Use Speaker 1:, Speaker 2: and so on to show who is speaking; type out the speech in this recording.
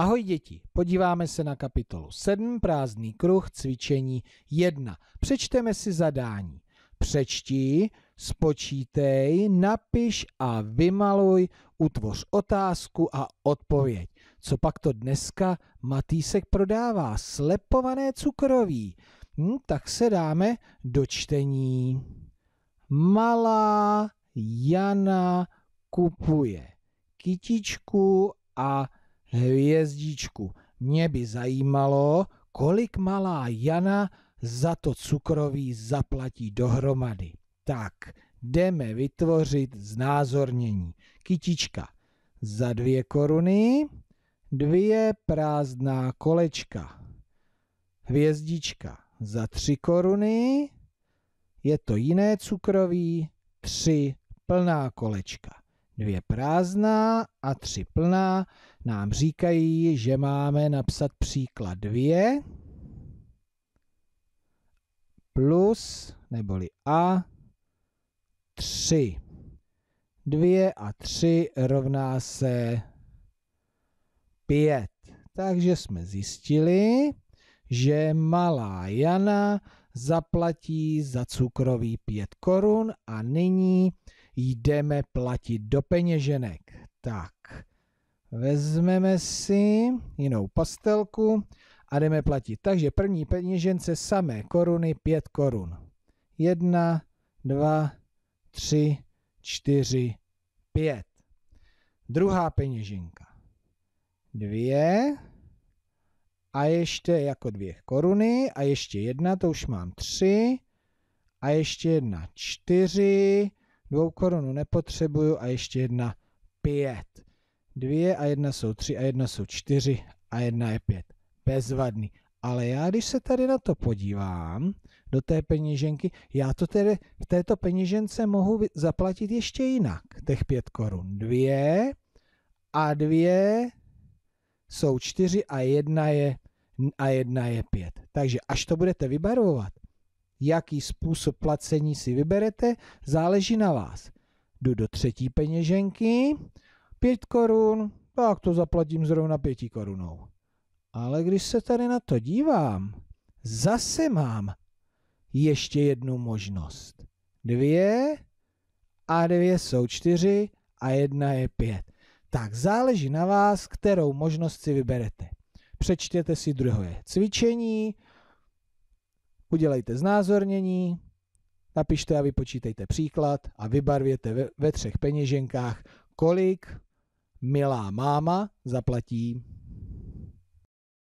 Speaker 1: Ahoj děti, podíváme se na kapitolu 7, prázdný kruh, cvičení 1. Přečteme si zadání. Přečti, spočítej, napiš a vymaluj, utvoř otázku a odpověď. Co pak to dneska Matýsek prodává? Slepované cukroví. Hm, tak se dáme do čtení. Malá Jana kupuje kytičku a Hvězdičku, mě by zajímalo, kolik malá Jana za to cukroví zaplatí dohromady. Tak, jdeme vytvořit znázornění. Kytička za dvě koruny, dvě prázdná kolečka. Hvězdička za tři koruny, je to jiné cukroví, tři plná kolečka dvě prázdná a tři plná nám říkají, že máme napsat příklad dvě plus neboli a tři. Dvě a tři rovná se pět. Takže jsme zjistili, že malá Jana zaplatí za cukroví pět korun a nyní jdeme platit do peněženek. Tak, vezmeme si jinou pastelku a jdeme platit. Takže první peněžence samé koruny 5 korun. 1, 2, 3, 4, 5. Druhá peněženka. Dvě. A ještě jako dvě koruny. A ještě jedna, to už mám tři. A ještě jedna, čtyři. Dvou korunu nepotřebuju a ještě jedna pět. Dvě a jedna jsou tři a jedna jsou čtyři a jedna je pět. Bezvadný. Ale já, když se tady na to podívám, do té peněženky, já to tedy v této peněžence mohu zaplatit ještě jinak. Těch pět korun. Dvě a dvě jsou čtyři a jedna je a jedna je pět. Takže až to budete vybarvovat, jaký způsob placení si vyberete, záleží na vás. Jdu do třetí peněženky, 5 korun, tak to zaplatím zrovna 5 korunou. Ale když se tady na to dívám, zase mám ještě jednu možnost. Dvě a dvě jsou čtyři a jedna je pět. Tak záleží na vás, kterou možnost si vyberete. Přečtěte si druhé cvičení, Udělejte znázornění, napište a vypočítejte příklad a vybarvěte ve, ve třech peněženkách, kolik milá máma zaplatí.